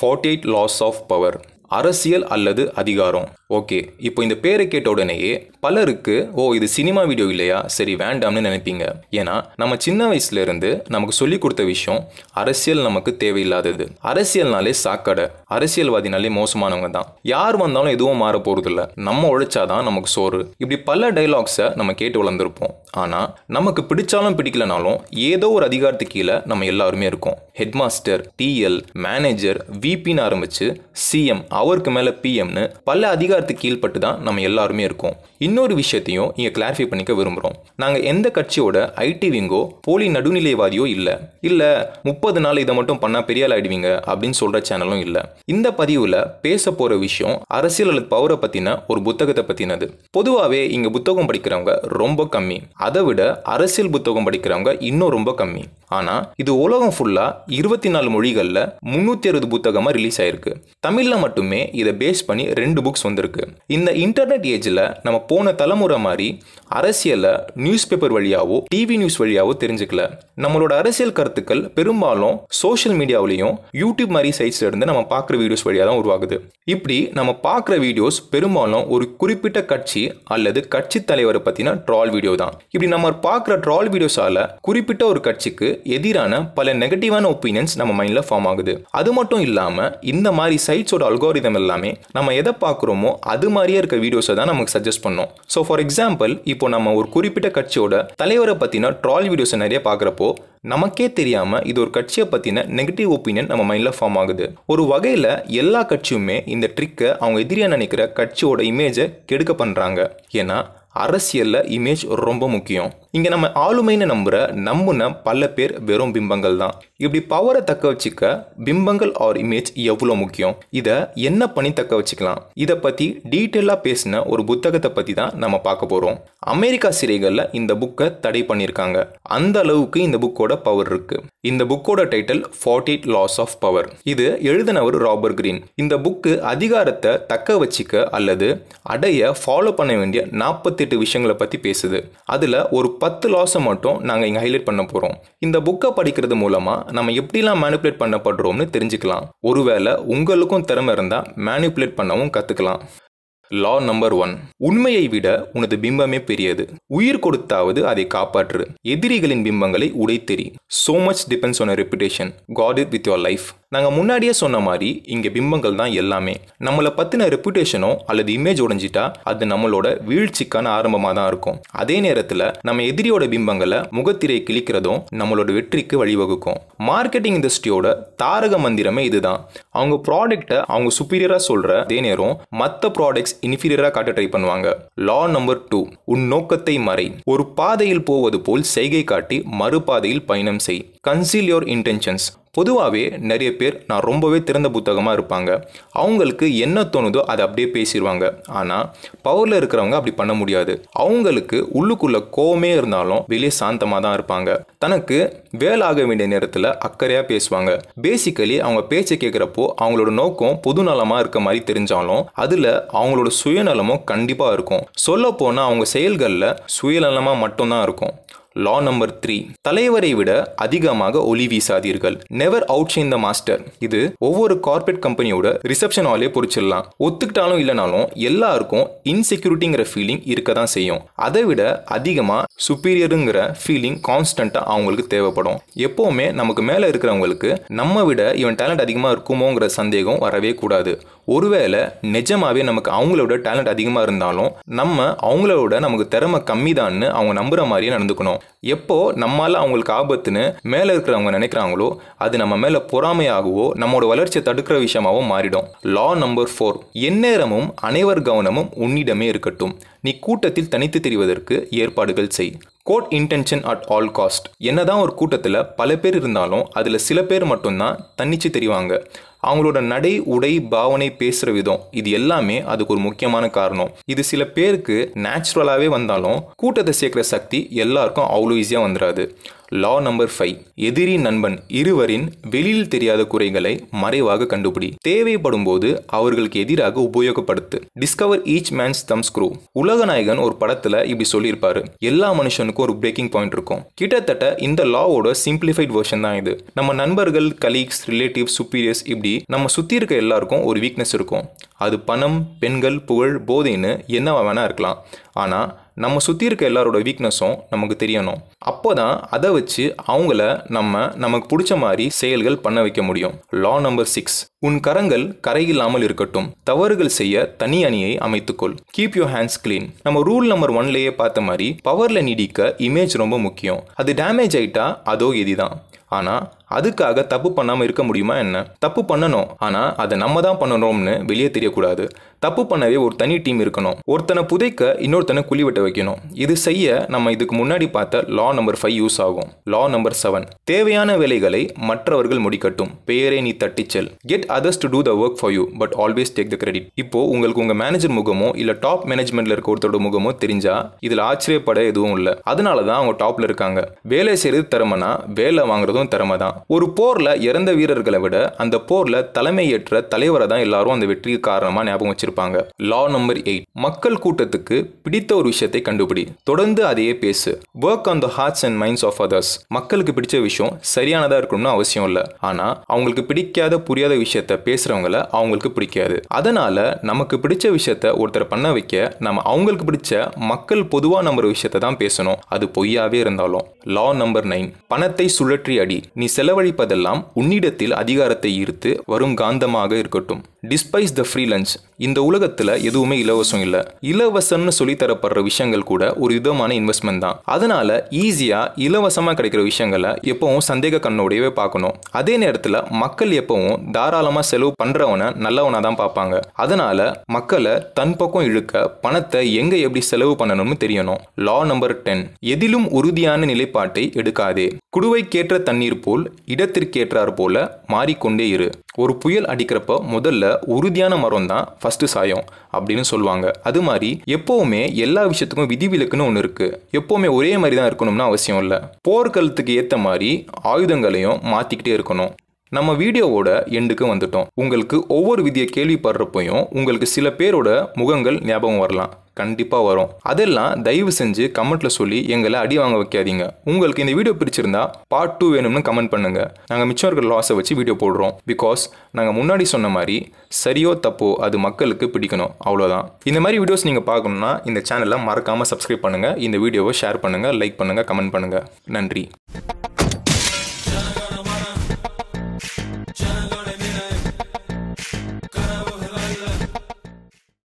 forty eight laws of power அரசியல் அல்லது அதிகாரம் ஓகே இப்போ இந்த பேரை கேட்ட உடனேயே பலருக்கு ஓ இது சினிமா வீடியோ இல்லையா சரி வேண்டாம்னு நினைப்பீங்க ஏன்னா நம்ம சின்ன வயசுல இருந்து நமக்கு சொல்லி கொடுத்த விஷயம் அரசியல் நமக்கு தேவையில்லாதது அரசியல்னாலே சாக்கடை அரசியல்வாதினாலே மோசமானவங்க தான் யார் வந்தாலும் எதுவும் மாற போறது இல்லை நம்ம உழைச்சாதான் நமக்கு சோறு இப்படி பல டைலாக்ஸை நம்ம கேட்டு வளர்ந்துருப்போம் ஆனா நமக்கு பிடிச்சாலும் பிடிக்கலனாலும் ஏதோ ஒரு அதிகாரத்துக்கு கீழே நம்ம எல்லாருமே இருக்கோம் ஹெட்மாஸ்டர் டிஎல் மேனேஜர் விபின்னு ஆரம்பித்து சிஎம் அவருக்கு மேலே பிஎம்னு பல அதிகாரத்துக்கு கீழ்பட்டு தான் நம்ம எல்லாருமே இருக்கோம் இன்னொரு விஷயத்தையும் இங்கே கிளாரிஃபை பண்ணிக்க விரும்புகிறோம் நாங்கள் எந்த கட்சியோட ஐடி விங்கோ போலி நடுநிலைவாதியோ இல்லை இல்லை முப்பது நாள் இதை மட்டும் பண்ணால் பெரிய ஆள் ஆயிடுவீங்க அப்படின்னு சொல்கிற சேனலும் இல்லை இந்த பதிவில் பேச போகிற விஷயம் அரசியல் அல்லது பவரை பற்றின ஒரு புத்தகத்தை பற்றினது பொதுவாகவே இங்கே புத்தகம் படிக்கிறவங்க ரொம்ப கம்மி அதை விட அரசியல் புத்தகம் படிக்கிறவங்க இன்னும் ரொம்ப கம்மி ஆனால் இது உலகம் ஃபுல்லாக இருபத்தி நாலு மொழிகளில் முந்நூற்றி அறுபது புத்தகமாக ரிலீஸ் ஆயிருக்கு தமிழில் மட்டுமே இதை பேஸ் பண்ணி ரெண்டு புக்ஸ் வந்திருக்கு இந்த இன்டர்நெட் ஏஜில் நம்ம போன தலைமுறை மாதிரி அரசியலை நியூஸ் பேப்பர் வழியாவோ டிவி நியூஸ் வழியாவோ தெரிஞ்சுக்கல நம்மளோட அரசியல் கருத்துக்கள் பெரும்பாலும் சோஷியல் மீடியாவிலையும் யூடியூப் மாதிரி சைட்ஸ்ல இருந்து நம்ம பார்க்குற வீடியோஸ் வழியாக தான் உருவாகுது இப்படி நம்ம பார்க்குற வீடியோஸ் பெரும்பாலும் ஒரு குறிப்பிட்ட கட்சி அல்லது கட்சி தலைவரை பற்றின ட்ரால் வீடியோ தான் இப்படி நம்ம பார்க்குற ட்ரால் வீடியோஸால குறிப்பிட்ட ஒரு கட்சிக்கு எதிரான பல நெகட்டிவான ஒப்பீனியன்ஸ் நம்ம மைண்டில் ஃபார்ம் ஆகுது அது மட்டும் இல்லாமல் இந்த மாதிரி சைட்ஸோட அல்கோரிதம் எல்லாமே நம்ம எதை பார்க்குறோமோ அது மாதிரியே இருக்க வீடியோஸை தான் நமக்கு சஜஸ்ட் பண்ணோம் ஸோ ஃபார் எக்ஸாம்பிள் இப்போ நம்ம ஒரு குறிப்பிட்ட கட்சியோட தலைவரை பற்றின ட்ரால் வீடியோஸை நிறைய பார்க்குறப்போ நமக்கே தெரியாமல் இது ஒரு கட்சியை பற்றின நெகட்டிவ் ஒப்பீனியன் நம்ம மைண்டில் ஃபார்ம் ஆகுது ஒரு வகையில் எல்லா கட்சியுமே இந்த ட்ரிக்கை அவங்க எதிரியாக நினைக்கிற கட்சியோட இமேஜை கெடுக்க பண்ணுறாங்க ஏன்னா அரசியலில் இமேஜ் ரொம்ப முக்கியம் இங்கே நம்ம ஆளுமைன்னு நம்புகிற நம்புன பல பேர் வெறும் பிம்பங்கள் தான் இப்படி பவரை தக்க வச்சுக்க பிம்பங்கள் ஆர் இமேஜ் எவ்வளோ முக்கியம் இதை என்ன பண்ணி தக்க வச்சுக்கலாம் இதை பற்றி டீட்டெயிலா பேசின ஒரு புத்தகத்தை பற்றி தான் நம்ம பார்க்க போகிறோம் அமெரிக்கா சிறைகளில் இந்த புக்கை தடை பண்ணியிருக்காங்க அந்த அளவுக்கு இந்த புக்கோட பவர் இருக்கு இந்த புக்கோட title forty eight laws of power இது எழுதினவர் ராபர்ட் கிரீன் இந்த புக்கு அதிகாரத்தை தக்க வச்சுக்க அல்லது அடைய ஃபாலோ பண்ண வேண்டிய நாற்பத்தெட்டு விஷயங்களை பற்றி பேசுது அதில் ஒரு பத்து லாஸை மட்டும் நாங்கள் இங்கே ஹைலைட் பண்ண போகிறோம் இந்த புக்கை படிக்கிறது மூலமாக நம்ம எப்படிலாம் மேனிப்புலேட் பண்ணப்படுறோம்னு தெரிஞ்சுக்கலாம் ஒருவேளை உங்களுக்கும் திறமை இருந்தால் மேனிப்புலேட் பண்ணவும் கற்றுக்கலாம் லா நம்பர் ஒன் உண்மையை விட உனது பிம்பமே பெரியது உயிர் கொடுத்தாவது அதை காப்பாற்று எதிரிகளின் பிம்பங்களை உடைத்தெறி so much depends on reputation guard it with your life நாங்கள் முன்னாடியே சொன்ன மாதிரி இங்கே பிம்பங்கள் தான் எல்லாமே நம்மளை பற்றின ரெப்புடேஷனோ அல்லது இமேஜ் உடஞ்சிட்டா அது நம்மளோட வீழ்ச்சிக்கான ஆரம்பமாக தான் இருக்கும் அதே நேரத்தில் நம்ம எதிரியோட பிம்பங்களை முகத்திரை கிழிக்கிறதும் நம்மளோட வெற்றிக்கு வழிவகுக்கும் மார்க்கெட்டிங் இண்டஸ்ட்ரியோட தாரக மந்திரமே இதுதான் அவங்க ப்ராடக்ட்டை அவங்க சுப்பீரியராக சொல்கிற அதே நேரம் மற்ற ப்ராடக்ட்ஸ் இன்ஃபீரியராக காட்ட ட்ரை பண்ணுவாங்க லா நம்பர் டூ உன் நோக்கத்தை மறை ஒரு பாதையில் போவது போல் செய்கை காட்டி மறுபாதையில் பயணம் செய் கன்சீல் யோர் இன்டென்ஷன்ஸ் பொதுவாகவே நிறைய பேர் நான் ரொம்பவே திறந்த புத்தகமாக இருப்பாங்க அவங்களுக்கு என்ன தோணுதோ அதை அப்படியே பேசிடுவாங்க ஆனால் பவரில் இருக்கிறவங்க அப்படி பண்ண முடியாது அவங்களுக்கு உள்ளுக்குள்ள கோவமே இருந்தாலும் வெளியே சாந்தமாக தான் இருப்பாங்க தனக்கு வேலாக வேண்டிய நேரத்தில் அக்கறையாக பேசுவாங்க பேசிக்கலி அவங்க பேச்சை கேட்குறப்போ அவங்களோட நோக்கம் பொதுநலமாக நலமாக இருக்க மாதிரி தெரிஞ்சாலும் அதில் அவங்களோட சுயநலமும் கண்டிப்பாக இருக்கும் சொல்ல போனால் அவங்க செயல்களில் சுயநலமாக மட்டும்தான் இருக்கும் லா நம்பர் த்ரீ தலைவரை விட அதிகமாக ஒளி வீசாதீர்கள் never outshine the master இது ஒவ்வொரு கார்பரேட் கம்பெனியோட ரிசப்ஷன் ஹாலே பொறிச்சிடலாம் ஒத்துக்கிட்டாலும் இல்லைனாலும் எல்லாருக்கும் இன்செக்யூரிட்டிங்கிற ஃபீலிங் இருக்க தான் செய்யும் அதை விட அதிகமாக சுப்பீரியருங்கிற ஃபீலிங் கான்ஸ்டண்ட்டாக அவங்களுக்கு தேவைப்படும் எப்போவுமே நமக்கு மேலே இருக்கிறவங்களுக்கு நம்ம விட இவன் டேலண்ட் அதிகமாக இருக்குமோங்கிற சந்தேகம் வரவே கூடாது ஒருவேளை நிஜமாவே நமக்கு அவங்களோட டேலண்ட் அதிகமாக இருந்தாலும் நம்ம அவங்களோட நமக்கு திறமை கம்மி தான் அவங்க நம்புகிற மாதிரியே நடந்துக்கணும் எப்போ நம்மால் அவங்களுக்கு ஆபத்துன்னு மேலே இருக்கிறவங்க நினைக்கிறாங்களோ அது நம்ம மேலே பொறாமையாகவோ நம்மளோட வளர்ச்சியை தடுக்கிற விஷயமாவோ மாறிடும் லா நம்பர் ஃபோர் எந்நேரமும் அனைவர் கவனமும் உன்னிடமே இருக்கட்டும் நீ கூட்டத்தில் தனித்து தெரிவதற்கு ஏற்பாடுகள் செய் court intention at all cost என்னதான் ஒரு கூட்டத்தில் பல பேர் இருந்தாலும் அதில் சில பேர் மட்டும்தான் தன்னிச்சு தெரிவாங்க அவங்களோட நடை உடை பாவனை பேசுகிற விதம் இது எல்லாமே அதுக்கு ஒரு முக்கியமான காரணம் இது சில பேருக்கு நேச்சுரலாகவே வந்தாலும் கூட்டத்தை சேர்க்குற சக்தி எல்லாருக்கும் அவ்வளோ ஈஸியாக வந்துடாது லா நம்பர் ஃபைவ் எதிரி நண்பன் இருவரின் வெளியில் தெரியாத குறைகளை மறைவாக கண்டுபிடி தேவைப்படும் போது அவர்களுக்கு எதிராக உபயோகப்படுத்து discover each man's thumbscrew உலகநாயகன் ஒரு படத்துல இப்படி சொல்லியிருப்பாரு எல்லா மனுஷனுக்கும் ஒரு பிரேக்கிங் பாயிண்ட் இருக்கும் கிட்டத்தட்ட இந்த லாவோட சிம்பிளிஃபைட் வெர்ஷன் தான் இது நம்ம நண்பர்கள் கலீக்ஸ் ரிலேட்டிவ் சுப்பீரியர்ஸ் இப்படி நம்ம சுத்தி இருக்க எல்லாருக்கும் ஒரு வீக்னஸ் இருக்கும் அது பணம் பெண்கள் புகழ் போதைன்னு என்ன வேணால் இருக்கலாம் ஆனால் நம்ம சுற்றி இருக்க எல்லாரோட வீக்னஸும் நமக்கு தெரியணும் அப்போ தான் அதை வச்சு அவங்கள நம்ம நமக்கு பிடிச்ச மாதிரி செயல்கள் பண்ண வைக்க முடியும் லா நம்பர் சிக்ஸ் உன் கரங்கள் கரையில்லாமல் இருக்கட்டும் தவறுகள் செய்ய தனி அணியை அமைத்துக்கொள் கீப் யூர் ஹேண்ட்ஸ் கிளீன் நம்ம ரூல் நம்பர் ஒன்லேயே பார்த்த மாதிரி பவரில் நீடிக்க இமேஜ் ரொம்ப முக்கியம் அது டேமேஜ் ஆகிட்டா அதோ இதுதான் ஆனால் அதுக்காக தப்பு பண்ணாமல் இருக்க முடியுமா என்ன தப்பு பண்ணணும் ஆனால் அதை நம்ம தான் பண்ணணும்னு வெளியே தெரியக்கூடாது தப்பு பண்ணவே ஒரு தனி டீம் இருக்கணும் ஒருத்தனை புதைக்க இன்னொருத்தனை குழி வெட்ட வைக்கணும் இது செய்ய நம்ம இதுக்கு முன்னாடி பார்த்த லா நம்பர் ஃபைவ் யூஸ் ஆகும் லா நம்பர் செவன் தேவையான வேலைகளை மற்றவர்கள் முடிக்கட்டும் பெயரை நீ தட்டிச்சல் get others to do the work for you but always take the credit இப்போ உங்களுக்கு உங்க மேனேஜர் முகமோ இல்ல டாப் மேனேஜ்மெண்ட்ல இருக்க ஒருத்தரோட முகமோ தெரிஞ்சா இதுல ஆச்சரியப்பட எதுவும் இல்லை அதனால தான் அவங்க டாப்ல இருக்காங்க வேலை செய்யறது திறமைனா வேலை வாங்குறதும் திறமை தான் ஒரு போர்ல இறந்த வீரர்களை விட அந்த போர்ல தலைமையேற்ற தலைவரை தான் எல்லாரும் அந்த வெற்றிக்கு காரணமா ஞாபகம் வச்சிருப்பாங்க லா நம்பர் எயிட் மக்கள் கூட்டத்துக்கு பிடித்த ஒரு விஷயத்தை கண்டுபிடி தொடர்ந்து அதையே பேசு work on the hearts and minds of others மக்களுக்கு பிடிச்ச விஷயம் சரியானதா இருக்கணும்னு அவசியம் இல்ல ஆனா அவங்களுக்கு பிடிக்காத புரியாத விஷயத்த பேசுறவங்கள அவங்களுக்கு பிடிக்காது அதனால நமக்கு பிடிச்ச விஷயத்த ஒருத்தர் பண்ண வைக்க நம்ம அவங்களுக்கு பிடிச்ச மக்கள் பொதுவா நம்புற விஷயத்த தான் பேசணும் அது பொய்யாவே இருந்தாலும் லா நம்பர் நைன் பணத்தை சுழற்றி அடி நீ செல்ல செலவழிப்பதெல்லாம் உன்னிடத்தில் அதிகாரத்தை ஈர்த்து வரும் காந்தமாக இருக்கட்டும் டிஸ்பைஸ் த ஃப்ரீ லஞ்ச் இந்த உலகத்தில் எதுவுமே இலவசம் இல்லை இலவசம்னு சொல்லி தரப்படுற விஷயங்கள் கூட ஒரு விதமான இன்வெஸ்ட்மெண்ட் தான் அதனால ஈஸியாக இலவசமாக கிடைக்கிற விஷயங்களை எப்பவும் சந்தேக கண்ணோடையவே பார்க்கணும் அதே நேரத்தில் மக்கள் எப்பவும் தாராளமாக செலவு பண்ணுறவனை நல்லவனாக தான் பார்ப்பாங்க அதனால மக்களை தன் பக்கம் இழுக்க பணத்தை எங்கே எப்படி செலவு பண்ணணும்னு தெரியணும் லா நம்பர் டென் எதிலும் உறுதியான நிலைப்பாட்டை எடுக்காதே குடுவைக்கேற்ற தண்ணீர் போல் இடத்திற்கேற்றார் போல மாறிக்கொண்டே இரு ஒரு புயல் அடிக்கிறப்போ முதல்ல உறுதியான மரம் தான் ஃபஸ்ட்டு சாயம் அப்படின்னு சொல்லுவாங்க அது மாதிரி எப்போவுமே எல்லா விஷயத்துக்கும் விதிவிலக்குன்னு ஒன்று இருக்குது எப்போவுமே ஒரே மாதிரி தான் இருக்கணும்னு அவசியம் இல்லை போர்க்களத்துக்கு ஏற்ற மாதிரி ஆயுதங்களையும் மாற்றிக்கிட்டே இருக்கணும் நம்ம வீடியோவோட எண்டுக்கு வந்துட்டோம் உங்களுக்கு ஒவ்வொரு விதியை கேள்விப்படுறப்பையும் உங்களுக்கு சில பேரோட முகங்கள் ஞாபகம் வரலாம் கண்டிப்பாக வரும் அதெல்லாம் தயவு செஞ்சு கமெண்ட்டில் சொல்லி எங்களை அடி வாங்க வைக்காதீங்க உங்களுக்கு இந்த வீடியோ பிடிச்சிருந்தா பார்ட் டூ வேணும்னு கமெண்ட் பண்ணுங்க நாங்கள் மிச்சம் இருக்கிற லாஸை வச்சு வீடியோ போடுறோம் பிகாஸ் நாங்கள் முன்னாடி சொன்ன மாதிரி சரியோ தப்போ அது மக்களுக்கு பிடிக்கணும் அவ்வளோதான் இந்த மாதிரி வீடியோஸ் நீங்கள் பார்க்கணும்னா இந்த சேனலை மறக்காமல் சப்ஸ்கிரைப் பண்ணுங்கள் இந்த வீடியோவை ஷேர் பண்ணுங்கள் லைக் பண்ணுங்கள் கமெண்ட் பண்ணுங்கள் நன்றி